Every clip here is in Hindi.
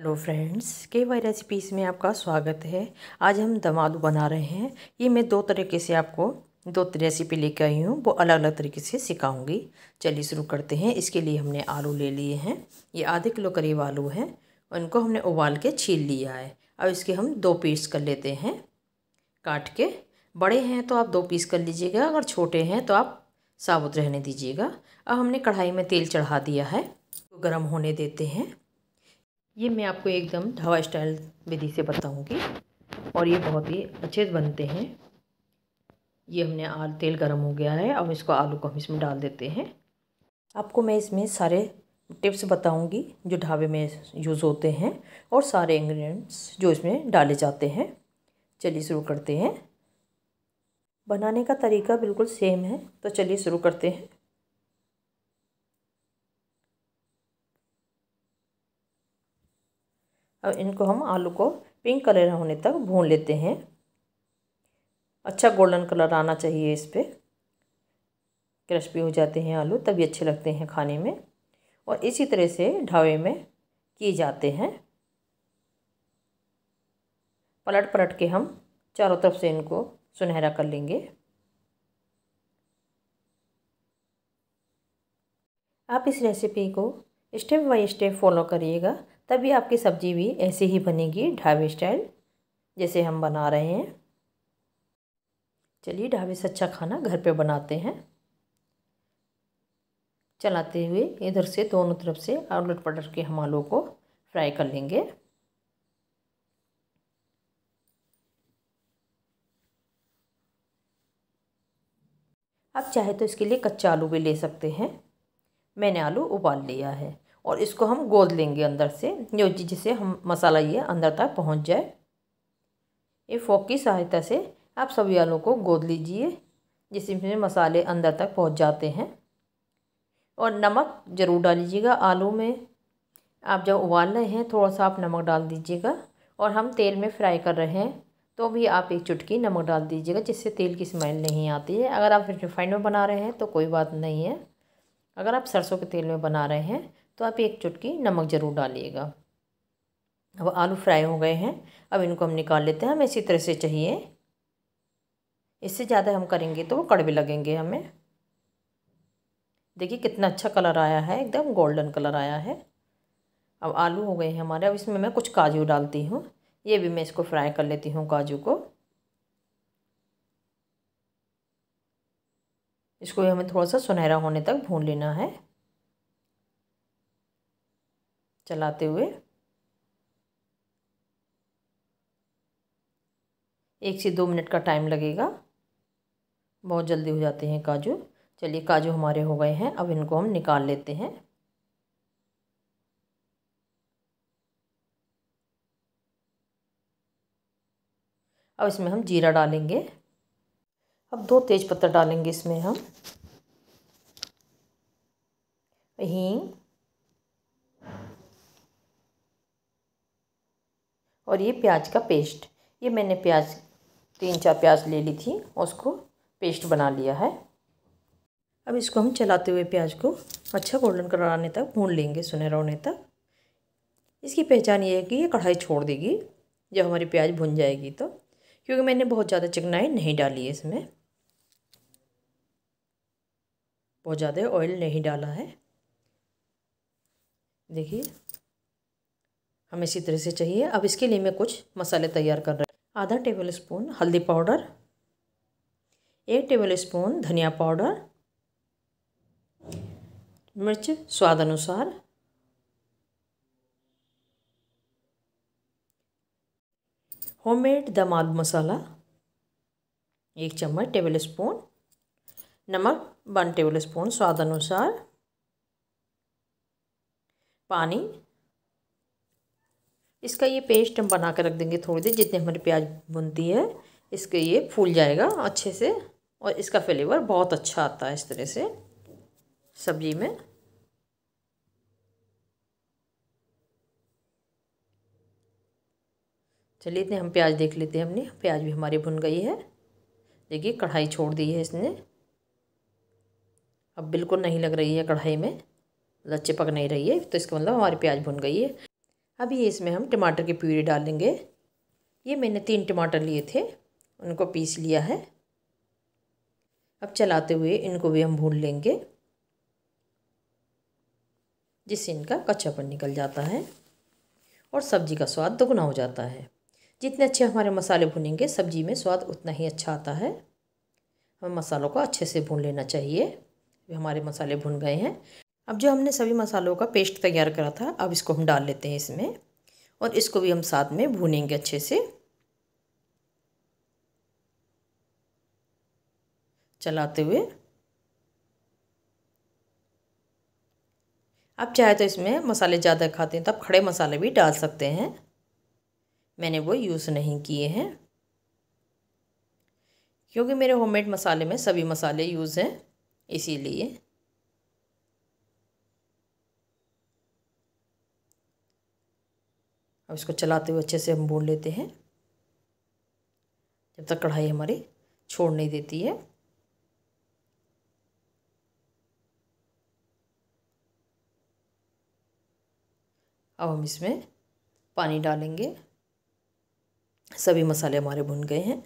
hello friends K Y recipes में आपका स्वागत है आज हम दम आलू बना रहे हैं ये मैं दो तरीके से आपको दो रेसिपी लेकर आई हूँ वो अलग अलग तरीके से सिखाऊंगी चलिए शुरू करते हैं इसके लिए हमने आलू ले लिए हैं ये आधे किलो करीब आलू हैं उनको हमने उबाल के छील लिया है अब इसके हम दो पीस कर लेते हैं काट के बड़े हैं तो आप दो पीस कर लीजिएगा अगर छोटे हैं तो आप साबुत रहने दीजिएगा अब हमने कढ़ाई में तेल चढ़ा दिया है गर्म होने देते हैं ये मैं आपको एकदम ढावा स्टाइल विधि से बताऊंगी और ये बहुत ही अच्छे से बनते हैं ये हमने आल तेल गर्म हो गया है अब इसको आलू को हम इसमें डाल देते हैं आपको मैं इसमें सारे टिप्स बताऊंगी जो ढाबे में यूज़ होते हैं और सारे इंग्रेडिएंट्स जो इसमें डाले जाते हैं चलिए शुरू करते हैं बनाने का तरीका बिल्कुल सेम है तो चलिए शुरू करते हैं अब इनको हम आलू को पिंक कलर होने तक भून लेते हैं अच्छा गोल्डन कलर आना चाहिए इस पर क्रिस्पी हो जाते हैं आलू तभी अच्छे लगते हैं खाने में और इसी तरह से ढाबे में किए जाते हैं पलट पलट के हम चारों तरफ से इनको सुनहरा कर लेंगे आप इस रेसिपी को स्टेप बाय स्टेप फॉलो करिएगा तभी आपकी सब्ज़ी भी ऐसे ही बनेगी ढाबे स्टाइल जैसे हम बना रहे हैं चलिए ढाबे से अच्छा खाना घर पे बनाते हैं चलाते हुए इधर से दोनों तरफ से आलट पटर के हम आलू को फ्राई कर लेंगे आप चाहे तो इसके लिए कच्चा आलू भी ले सकते हैं मैंने आलू उबाल लिया है और इसको हम गोद लेंगे अंदर से जो जिससे हम मसाला ये अंदर तक पहुंच जाए ये फोक की सहायता से आप सभी आलू को गोद लीजिए जिसमें मसाले अंदर तक पहुंच जाते हैं और नमक ज़रूर डाल आलू में आप जब उबाल रहे हैं थोड़ा सा आप नमक डाल दीजिएगा और हम तेल में फ्राई कर रहे हैं तो भी आप एक चुटकी नमक डाल दीजिएगा जिससे तेल की स्मेल नहीं आती है अगर आप रिफाइंड में बना रहे हैं तो कोई बात नहीं है अगर आप सरसों के तेल में बना रहे हैं तो आप एक चुटकी नमक ज़रूर डालिएगा अब आलू फ्राई हो गए हैं अब इनको हम निकाल लेते हैं हमें इसी तरह से चाहिए इससे ज़्यादा हम करेंगे तो वो कड़वे लगेंगे हमें देखिए कितना अच्छा कलर आया है एकदम गोल्डन कलर आया है अब आलू हो गए हैं हमारे अब इसमें मैं कुछ काजू डालती हूँ ये भी मैं इसको फ्राई कर लेती हूँ काजू को इसको हमें थोड़ा सा सुनहरा होने तक भून लेना है चलाते हुए एक से दो मिनट का टाइम लगेगा बहुत जल्दी हो जाते हैं काजू चलिए काजू हमारे हो गए हैं अब इनको हम निकाल लेते हैं अब इसमें हम जीरा डालेंगे अब दो तेज पत्ता डालेंगे इसमें हम हींग और ये प्याज का पेस्ट ये मैंने प्याज तीन चार प्याज ले ली थी उसको पेस्ट बना लिया है अब इसको हम चलाते हुए प्याज को अच्छा गोल्डन कलर आने तक भून लेंगे सुनहरा होने तक इसकी पहचान ये है कि ये कढ़ाई छोड़ देगी जब हमारी प्याज भुन जाएगी तो क्योंकि मैंने बहुत ज़्यादा चिकनाई नहीं डाली है इसमें बहुत ज़्यादा ऑयल नहीं डाला है देखिए हमें इसी तरह से चाहिए अब इसके लिए मैं कुछ मसाले तैयार कर रहा हूँ आधा टेबल स्पून हल्दी पाउडर एक टेबल स्पून धनिया पाउडर मिर्च स्वाद अनुसार होममेड दमाद मसाला एक चम्मच टेबल स्पून नमक वन टेबल स्पून स्वाद अनुसार पानी इसका ये पेस्ट हम बना कर रख देंगे थोड़ी देर जितने हमारी प्याज बुनती है इसके ये फूल जाएगा अच्छे से और इसका फ्लेवर बहुत अच्छा आता है इस तरह से सब्जी में चलिए इतने हम प्याज देख लेते हैं हमने प्याज भी हमारी भुन गई है देखिए कढ़ाई छोड़ दी है इसने अब बिल्कुल नहीं लग रही है कढ़ाई में लच्चे पक नहीं रही है तो इसका मतलब हमारी प्याज भुन गई है अभी इसमें हम टमाटर की प्यूरी डालेंगे ये मैंने तीन टमाटर लिए थे उनको पीस लिया है अब चलाते हुए इनको भी हम भून लेंगे जिससे इनका कच्चापन निकल जाता है और सब्ज़ी का स्वाद दोगुना हो जाता है जितने अच्छे हमारे मसाले भुनेंगे सब्ज़ी में स्वाद उतना ही अच्छा आता है हमें मसालों को अच्छे से भून लेना चाहिए हमारे मसाले भुन गए हैं अब जो हमने सभी मसालों का पेस्ट तैयार करा था अब इसको हम डाल लेते हैं इसमें और इसको भी हम साथ में भूनेंगे अच्छे से चलाते हुए आप चाहे तो इसमें मसाले ज़्यादा खाते हैं तो आप खड़े मसाले भी डाल सकते हैं मैंने वो यूज़ नहीं किए हैं क्योंकि मेरे होममेड मसाले में सभी मसाले यूज़ हैं इसीलिए अब इसको चलाते हुए अच्छे से हम भून लेते हैं जब तक कढ़ाई हमारी छोड़ नहीं देती है अब हम इसमें पानी डालेंगे सभी मसाले हमारे भुन गए हैं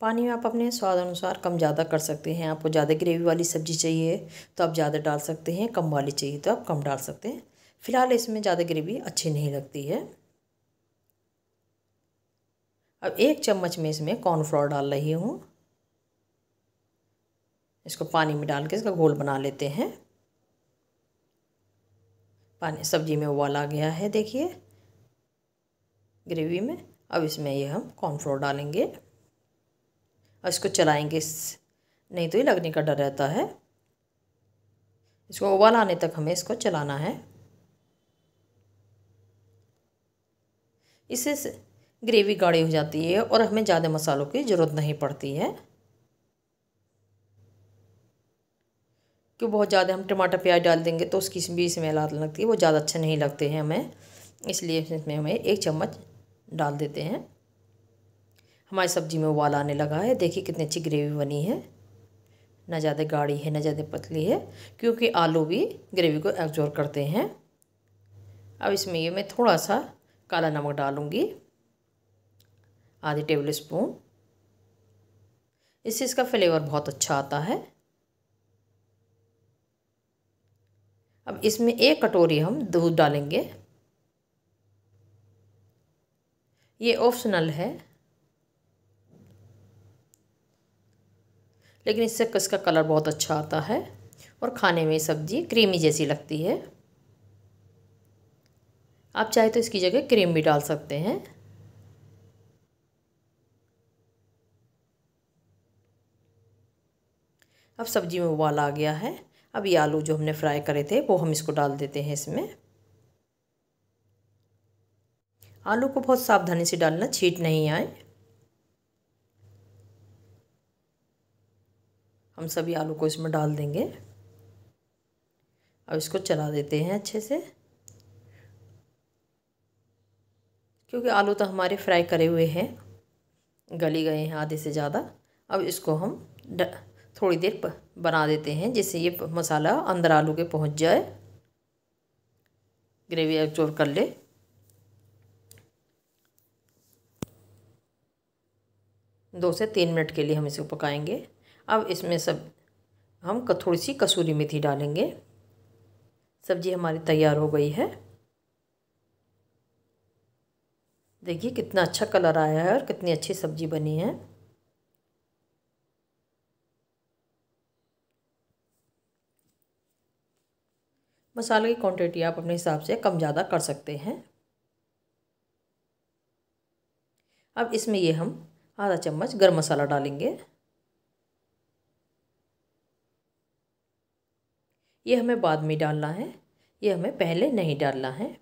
पानी में आप अपने स्वाद अनुसार कम ज़्यादा कर सकते हैं आपको ज़्यादा ग्रेवी वाली सब्ज़ी चाहिए तो आप ज़्यादा डाल सकते हैं कम वाली चाहिए तो आप कम डाल सकते हैं फ़िलहाल इसमें ज़्यादा ग्रेवी अच्छी नहीं लगती है अब एक चम्मच में इसमें कॉर्नफ्लोर डाल रही हूँ इसको पानी में डाल के इसका घोल बना लेते हैं पानी सब्जी में उबाल आ गया है देखिए ग्रेवी में अब इसमें ये हम कॉर्नफ्लोर डालेंगे और इसको चलाएंगे नहीं तो ये लगने का डर रहता है इसको उबाल आने तक हमें इसको चलाना है इससे ग्रेवी गाढ़ी हो जाती है और हमें ज़्यादा मसालों की ज़रूरत नहीं पड़ती है क्यों बहुत ज़्यादा हम टमाटर प्याज डाल देंगे तो उसकी भी स्मेल आने लगती है वो ज़्यादा अच्छे नहीं लगते हैं हमें इसलिए इसमें हमें एक चम्मच डाल देते हैं हमारी सब्ज़ी में उबाल आने लगा है देखिए कितनी अच्छी ग्रेवी बनी है ना ज़्यादा गाढ़ी है ना ज़्यादा पतली है क्योंकि आलू भी ग्रेवी को एब्जॉर्व करते हैं अब इसमें ये मैं थोड़ा सा काला नमक डालूंगी आधी टेबल स्पून इससे इसका फ्लेवर बहुत अच्छा आता है अब इसमें एक कटोरी हम दूध डालेंगे ये ऑप्शनल है लेकिन इससे इसका कलर बहुत अच्छा आता है और खाने में सब्ज़ी क्रीमी जैसी लगती है आप चाहे तो इसकी जगह क्रीम भी डाल सकते हैं अब सब्जी में उबाल आ गया है अब ये आलू जो हमने फ्राई करे थे वो हम इसको डाल देते हैं इसमें आलू को बहुत सावधानी से डालना छीट नहीं आए हम सभी आलू को इसमें डाल देंगे अब इसको चला देते हैं अच्छे से क्योंकि आलू तो हमारे फ्राई करे हुए हैं गली गए हैं आधे से ज़्यादा अब इसको हम थोड़ी देर बना देते हैं जिससे ये मसाला अंदर आलू के पहुंच जाए ग्रेवी एक्चोर कर ले दो से तीन मिनट के लिए हम इसे पकाएंगे अब इसमें सब हम थोड़ी सी कसूरी मेथी डालेंगे सब्ज़ी हमारी तैयार हो गई है देखिए कितना अच्छा कलर आया है और कितनी अच्छी सब्जी बनी है मसाले की क्वांटिटी आप अपने हिसाब से कम ज़्यादा कर सकते हैं अब इसमें ये हम आधा चम्मच गरम मसाला डालेंगे ये हमें बाद में डालना है ये हमें पहले नहीं डालना है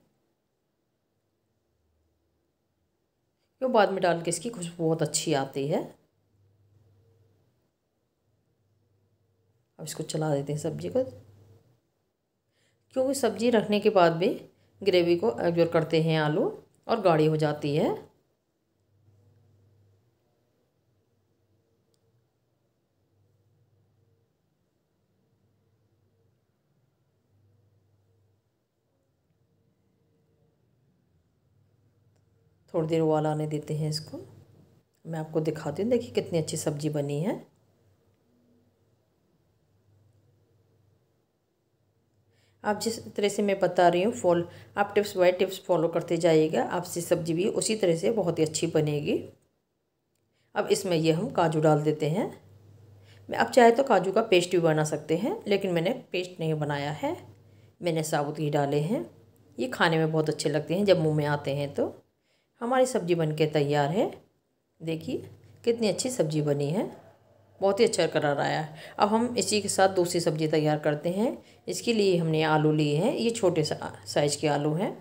तो बाद में डाल के इसकी खुशबू बहुत अच्छी आती है अब इसको चला देते हैं सब्जी को क्योंकि सब्जी रखने के बाद भी ग्रेवी को एब्जॉर्व करते हैं आलू और गाढ़ी हो जाती है थोड़ी देर उबाल आने देते हैं इसको मैं आपको दिखाती हूँ देखिए कितनी अच्छी सब्ज़ी बनी है आप जिस तरह से मैं बता रही हूँ फॉल आप टिप्स बाय टिप्स फॉलो करते जाइएगा आपसी सब्ज़ी भी उसी तरह से बहुत ही अच्छी बनेगी अब इसमें ये हम काजू डाल देते हैं मैं आप चाहे तो काजू का पेस्ट भी बना सकते हैं लेकिन मैंने पेस्ट नहीं बनाया है मैंने साबुत ही डाले हैं ये खाने में बहुत अच्छे लगते हैं जब मुँह में आते हैं तो हमारी सब्ज़ी बन के तैयार है देखिए कितनी अच्छी सब्ज़ी बनी है बहुत ही अच्छा कलर आया है अब हम इसी के साथ दूसरी सब्ज़ी तैयार करते हैं इसके लिए हमने आलू लिए हैं ये छोटे साइज़ के आलू हैं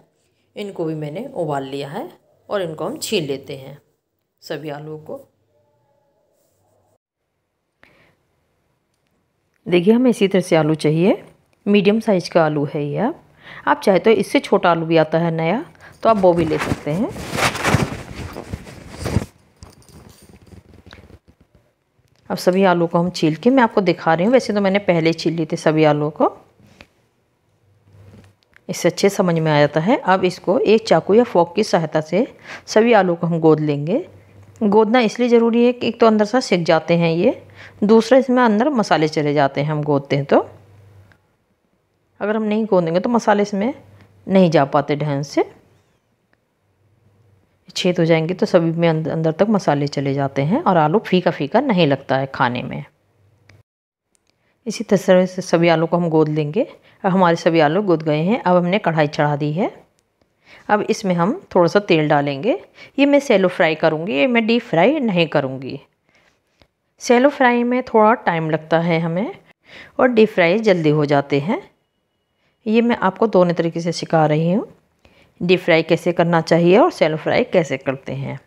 इनको भी मैंने उबाल लिया है और इनको हम छील लेते हैं सभी आलू को देखिए हमें इसी तरह से आलू चाहिए मीडियम साइज़ का आलू है ये आप चाहे तो इससे छोटा आलू भी आता है नया तो आप वो भी ले सकते हैं अब सभी आलू को हम छील के मैं आपको दिखा रही हूँ वैसे तो मैंने पहले छील लिए थे सभी आलू को इससे अच्छे समझ में आ जाता है अब इसको एक चाकू या फोक की सहायता से सभी आलू को हम गोद लेंगे गोदना इसलिए ज़रूरी है कि एक तो अंदर सा सेक जाते हैं ये दूसरा इसमें अंदर मसाले चले जाते हैं हम गोदते हैं तो अगर हम नहीं गोदेंगे तो मसाले इसमें नहीं जा पाते ढंग से छेद हो जाएंगे तो सभी में अंदर तक मसाले चले जाते हैं और आलू फीका फीका नहीं लगता है खाने में इसी तरह से सभी आलू को हम गोद लेंगे अब हमारे सभी आलू गोद गए हैं अब हमने कढ़ाई चढ़ा दी है अब इसमें हम थोड़ा सा तेल डालेंगे ये मैं सेलो फ्राई करूँगी ये मैं डीप फ्राई नहीं करूँगी सेलो फ्राई में थोड़ा टाइम लगता है हमें और डीप फ्राई जल्दी हो जाते हैं ये मैं आपको दोनों तरीके से सिखा रही हूँ डीप फ्राई कैसे करना चाहिए और सेलो फ्राई कैसे करते हैं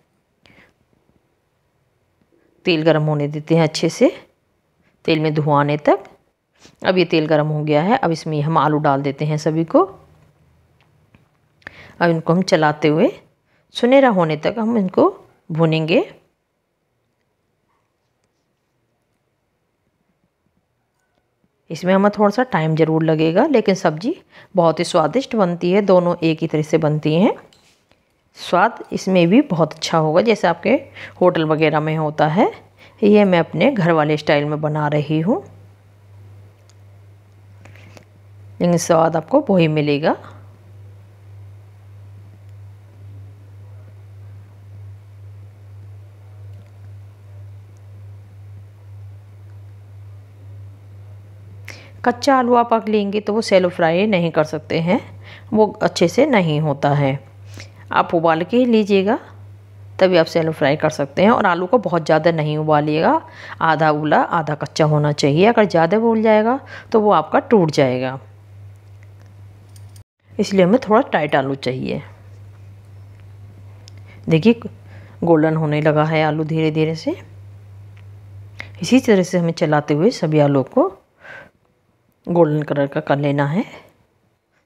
तेल गर्म होने देते हैं अच्छे से तेल में धुआने तक अब ये तेल गर्म हो गया है अब इसमें हम आलू डाल देते हैं सभी को अब इनको हम चलाते हुए सुनहरा होने तक हम इनको भुनेंगे इसमें हमें थोड़ा सा टाइम ज़रूर लगेगा लेकिन सब्ज़ी बहुत ही स्वादिष्ट बनती है दोनों एक ही तरह से बनती हैं स्वाद इसमें भी बहुत अच्छा होगा जैसे आपके होटल वगैरह में होता है ये मैं अपने घर वाले स्टाइल में बना रही हूँ लेकिन स्वाद आपको वही मिलेगा कच्चा आलू आप अगर लेंगे तो वो सेलो फ्राई नहीं कर सकते हैं वो अच्छे से नहीं होता है आप उबाल के ही लीजिएगा तभी आप सेलो फ्राई कर सकते हैं और आलू को बहुत ज़्यादा नहीं उबालिएगा आधा उबला आधा कच्चा होना चाहिए अगर ज़्यादा उबल जाएगा तो वो आपका टूट जाएगा इसलिए हमें थोड़ा टाइट आलू चाहिए देखिए गोल्डन होने लगा है आलू धीरे धीरे से इसी तरह से हमें चलाते हुए सभी आलू को गोल्डन कलर का कर लेना है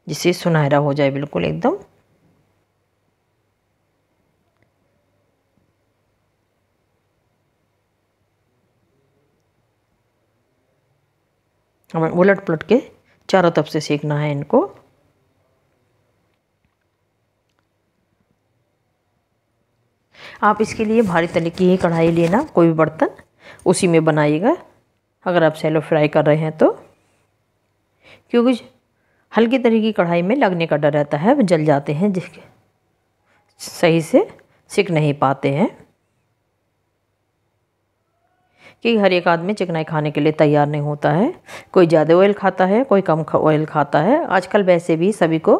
जिससे सुनहरा हो जाए बिल्कुल एकदम हमें उलट पलट के चारों तरफ से सेकना है इनको आप इसके लिए भारी तले की ही कढ़ाई लेना कोई भी बर्तन उसी में बनाइएगा अगर आप सेलो फ्राई कर रहे हैं तो क्योंकि हल्की तरह की कढ़ाई में लगने का डर रहता है जल जाते हैं जिसके सही से सीख नहीं पाते हैं कि हर एक आदमी चिकनाई खाने के लिए तैयार नहीं होता है कोई ज़्यादा ऑयल खाता है कोई कम ऑयल खाता है आजकल वैसे भी सभी को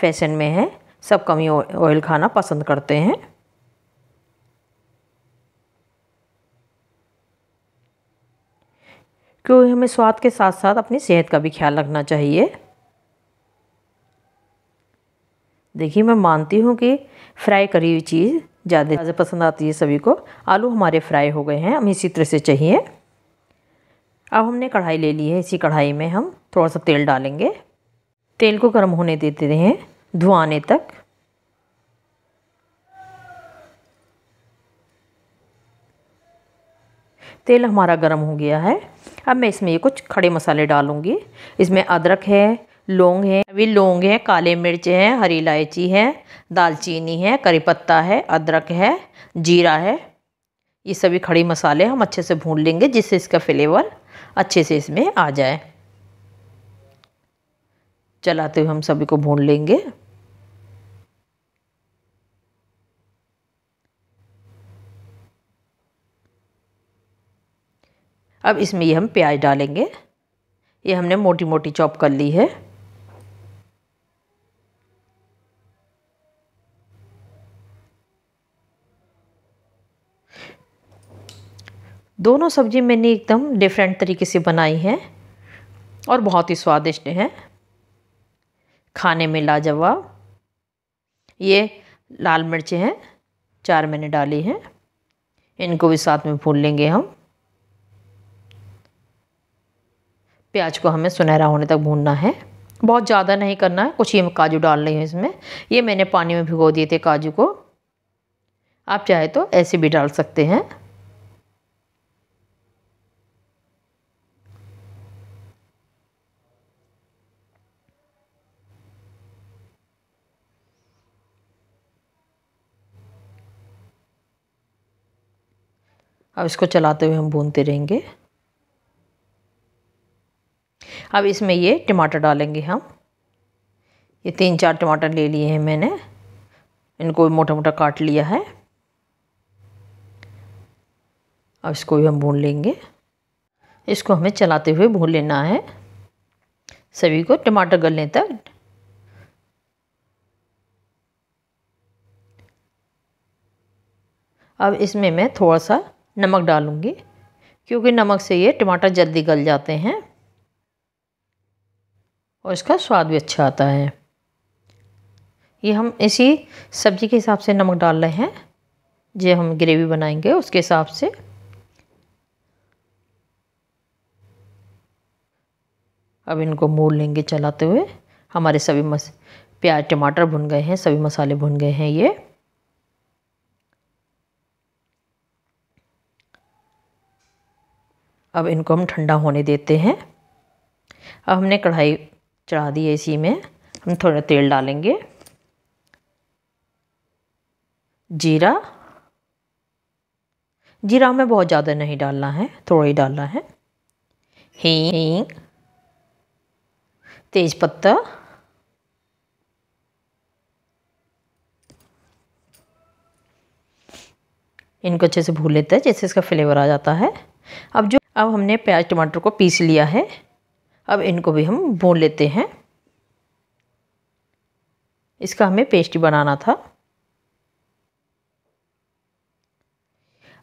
फैशन में है सब कम ही ऑयल खाना पसंद करते हैं क्योंकि हमें स्वाद के साथ साथ अपनी सेहत का भी ख्याल रखना चाहिए देखिए मैं मानती हूँ कि फ्राई करी हुई चीज़ ज़्यादा ज़्यादा पसंद आती है सभी को आलू हमारे फ्राई हो गए हैं हमें इसी तरह से चाहिए अब हमने कढ़ाई ले ली है इसी कढ़ाई में हम थोड़ा सा तेल डालेंगे तेल को गर्म होने देते हैं धुआने तक तेल हमारा गर्म हो गया है अब मैं इसमें ये कुछ खड़े मसाले डालूँगी इसमें अदरक है लौंग है अभी लौंग है काले मिर्च है हरी इलायची है दालचीनी है करी पत्ता है अदरक है जीरा है ये सभी खड़े मसाले हम अच्छे से भून लेंगे जिससे इसका फ्लेवर अच्छे से इसमें आ जाए चलाते हुए हम सभी को भून लेंगे अब इसमें ये हम प्याज डालेंगे ये हमने मोटी मोटी चॉप कर ली है दोनों सब्जी मैंने एकदम डिफरेंट तरीके से बनाई हैं और बहुत ही स्वादिष्ट हैं खाने में लाजवाब ये लाल मिर्चें हैं चार मैंने डाली हैं इनको भी साथ में भून लेंगे हम प्याज को हमें सुनहरा होने तक भूनना है बहुत ज़्यादा नहीं करना है कुछ ही काजू डाल रही हूँ इसमें ये मैंने पानी में भिगो दिए थे काजू को आप चाहे तो ऐसे भी डाल सकते हैं अब इसको चलाते हुए हम भूनते रहेंगे अब इसमें ये टमाटर डालेंगे हम ये तीन चार टमाटर ले लिए हैं मैंने इनको मोटा मोटा काट लिया है अब इसको भी हम भून लेंगे इसको हमें चलाते हुए भून लेना है सभी को टमाटर गलने तक अब इसमें मैं थोड़ा सा नमक डालूँगी क्योंकि नमक से ये टमाटर जल्दी गल जाते हैं और इसका स्वाद भी अच्छा आता है ये हम इसी सब्ज़ी के हिसाब से नमक डाल रहे हैं जो हम ग्रेवी बनाएंगे उसके हिसाब से अब इनको मोड़ लेंगे चलाते हुए हमारे सभी मस प्याज टमाटर भुन गए हैं सभी मसाले भुन गए हैं ये अब इनको हम ठंडा होने देते हैं अब हमने कढ़ाई चढ़ा दिए इसी में हम थोड़ा तेल डालेंगे जीरा जीरा हमें बहुत ज़्यादा नहीं डालना है थोड़ा ही डालना है हींग तेज पत्ता इनको अच्छे से भून लेते हैं जैसे इसका फ्लेवर आ जाता है अब जो अब हमने प्याज टमाटर को पीस लिया है अब इनको भी हम भून लेते हैं इसका हमें पेस्ट बनाना था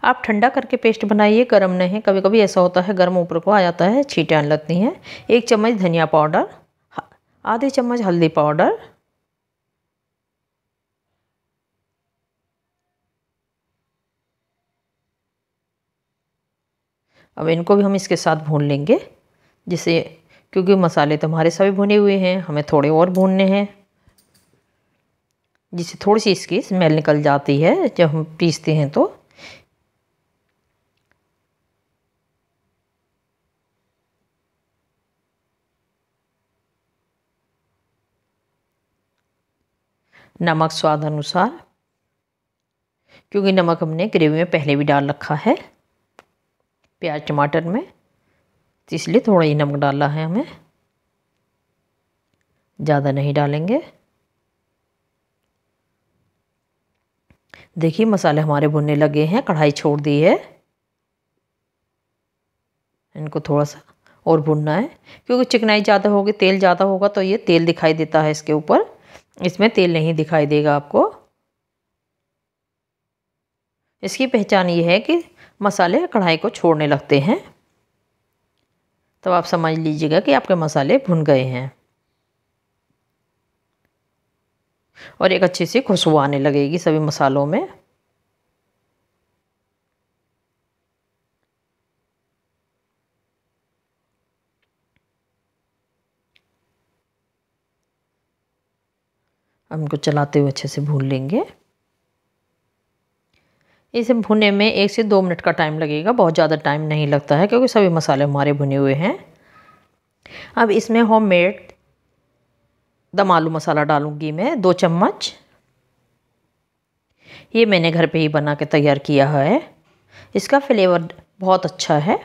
आप ठंडा करके पेस्ट बनाइए गर्म नहीं कभी कभी ऐसा होता है गर्म ऊपर को आ जाता है छीटे आने लगती हैं एक चम्मच धनिया पाउडर आधे चम्मच हल्दी पाउडर अब इनको भी हम इसके साथ भून लेंगे जिससे क्योंकि मसाले तो हमारे सभी भुने हुए हैं हमें थोड़े और भूनने हैं जिससे थोड़ी सी इसकी स्मेल निकल जाती है जब हम पीसते हैं तो नमक स्वाद अनुसार क्योंकि नमक हमने ग्रेवी में पहले भी डाल रखा है प्याज टमाटर में तो इसलिए थोड़ा ही नमक डाला है हमें ज़्यादा नहीं डालेंगे देखिए मसाले हमारे भुनने लगे हैं कढ़ाई छोड़ दी है इनको थोड़ा सा और भुनना है क्योंकि चिकनाई ज़्यादा होगी तेल ज़्यादा होगा तो ये तेल दिखाई देता है इसके ऊपर इसमें तेल नहीं दिखाई देगा आपको इसकी पहचान ये है कि मसाले कढ़ाई को छोड़ने लगते हैं तो आप समझ लीजिएगा कि आपके मसाले भुन गए हैं और एक अच्छी सी खुशबू आने लगेगी सभी मसालों में हम इनको चलाते हुए अच्छे से भून लेंगे इसे भुने में एक से दो मिनट का टाइम लगेगा बहुत ज़्यादा टाइम नहीं लगता है क्योंकि सभी मसाले हमारे भुने हुए हैं अब इसमें होम मेड दम आलू मसाला डालूंगी मैं दो चम्मच ये मैंने घर पे ही बना के तैयार किया है इसका फ्लेवर बहुत अच्छा है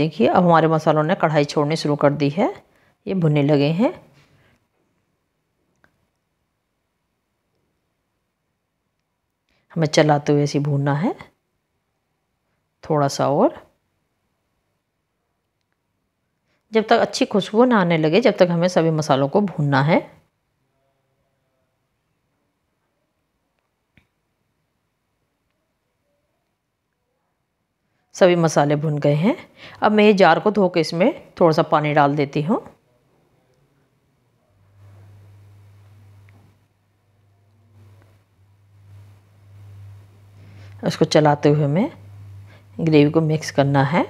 देखिए अब हमारे मसालों ने कढ़ाई छोड़नी शुरू कर दी है ये भुने लगे हैं हमें चलाते हुए ऐसे भूनना है थोड़ा सा और जब तक अच्छी खुशबू ना आने लगे जब तक हमें सभी मसालों को भूनना है सभी मसाले भुन गए हैं अब मैं ये जार को धो के इसमें थोड़ा सा पानी डाल देती हूँ उसको चलाते हुए हमें ग्रेवी को मिक्स करना है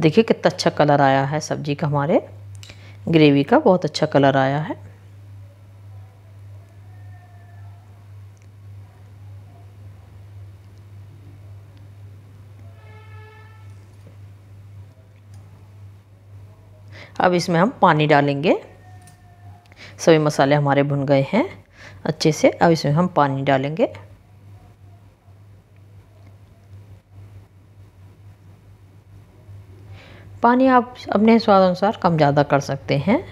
देखिए कितना अच्छा कलर आया है सब्जी का हमारे ग्रेवी का बहुत अच्छा कलर आया है अब इसमें हम पानी डालेंगे सभी मसाले हमारे भुन गए हैं अच्छे से अब इसमें हम पानी डालेंगे पानी आप अपने स्वाद अनुसार कम ज़्यादा कर सकते हैं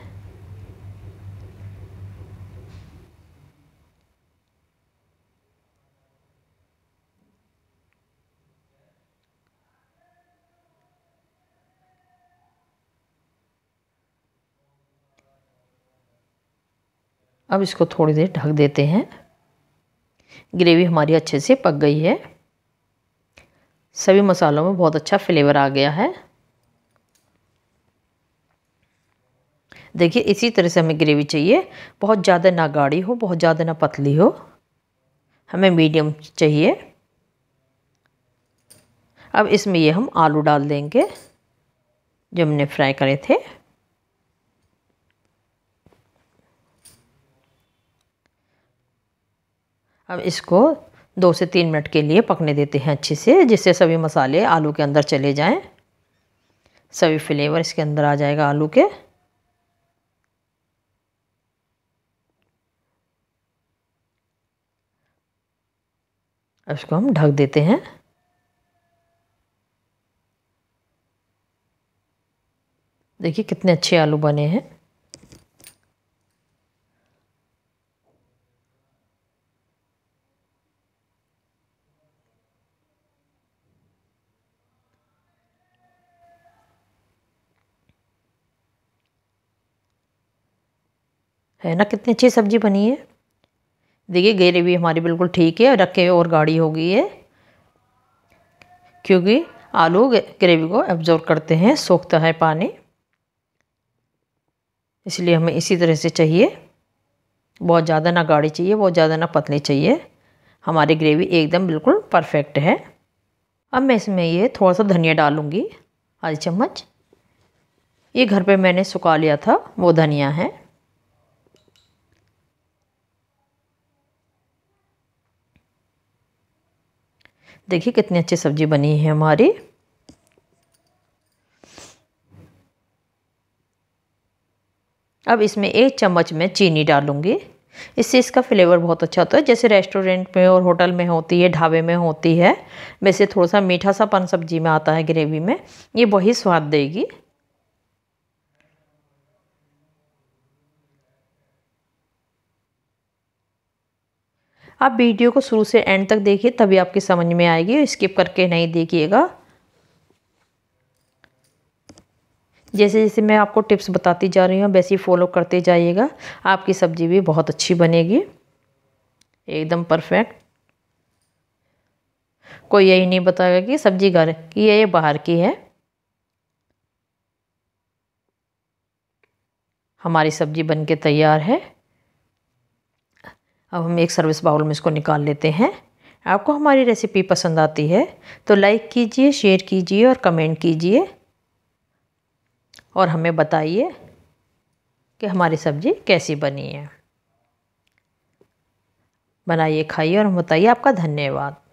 अब इसको थोड़ी देर ढक देते हैं ग्रेवी हमारी अच्छे से पक गई है सभी मसालों में बहुत अच्छा फ्लेवर आ गया है देखिए इसी तरह से हमें ग्रेवी चाहिए बहुत ज़्यादा ना गाढ़ी हो बहुत ज़्यादा ना पतली हो हमें मीडियम चाहिए अब इसमें ये हम आलू डाल देंगे जो हमने फ्राई करे थे अब इसको दो से तीन मिनट के लिए पकने देते हैं अच्छे से जिससे सभी मसाले आलू के अंदर चले जाएं सभी फ्लेवर इसके अंदर आ जाएगा आलू के अब इसको हम ढक देते हैं देखिए कितने अच्छे आलू बने हैं है ना कितनी अच्छी सब्ज़ी बनी है देखिए ग्रेवी हमारी बिल्कुल ठीक है रखे और गाढ़ी हो गई है क्योंकि आलू ग्रेवी को एब्जॉर्व करते हैं सोखता है पानी इसलिए हमें इसी तरह से चाहिए बहुत ज़्यादा ना गाढ़ी चाहिए बहुत ज़्यादा ना पतली चाहिए हमारी ग्रेवी एकदम बिल्कुल परफेक्ट है अब मैं इसमें ये थोड़ा सा धनिया डालूँगी आधी चम्मच ये घर पे मैंने सुखा लिया था वो धनिया है देखिए कितनी अच्छी सब्ज़ी बनी है हमारी अब इसमें एक चम्मच में चीनी डालूँगी इससे इसका फ्लेवर बहुत अच्छा होता है जैसे रेस्टोरेंट में और होटल में होती है ढाबे में होती है वैसे थोड़ा सा मीठा सा पन सब्जी में आता है ग्रेवी में ये वही स्वाद देगी आप वीडियो को शुरू से एंड तक देखिए तभी आपकी समझ में आएगी स्किप करके नहीं देखिएगा जैसे जैसे मैं आपको टिप्स बताती जा रही हूँ वैसे ही फॉलो करते जाइएगा आपकी सब्ज़ी भी बहुत अच्छी बनेगी एकदम परफेक्ट कोई यही नहीं बताएगा कि सब्ज़ी घर की है ये बाहर की है हमारी सब्ज़ी बनके तैयार है अब हम एक सर्विस बाउल में इसको निकाल लेते हैं आपको हमारी रेसिपी पसंद आती है तो लाइक कीजिए शेयर कीजिए और कमेंट कीजिए और हमें बताइए कि हमारी सब्ज़ी कैसी बनी है बनाइए खाइए और बताइए आपका धन्यवाद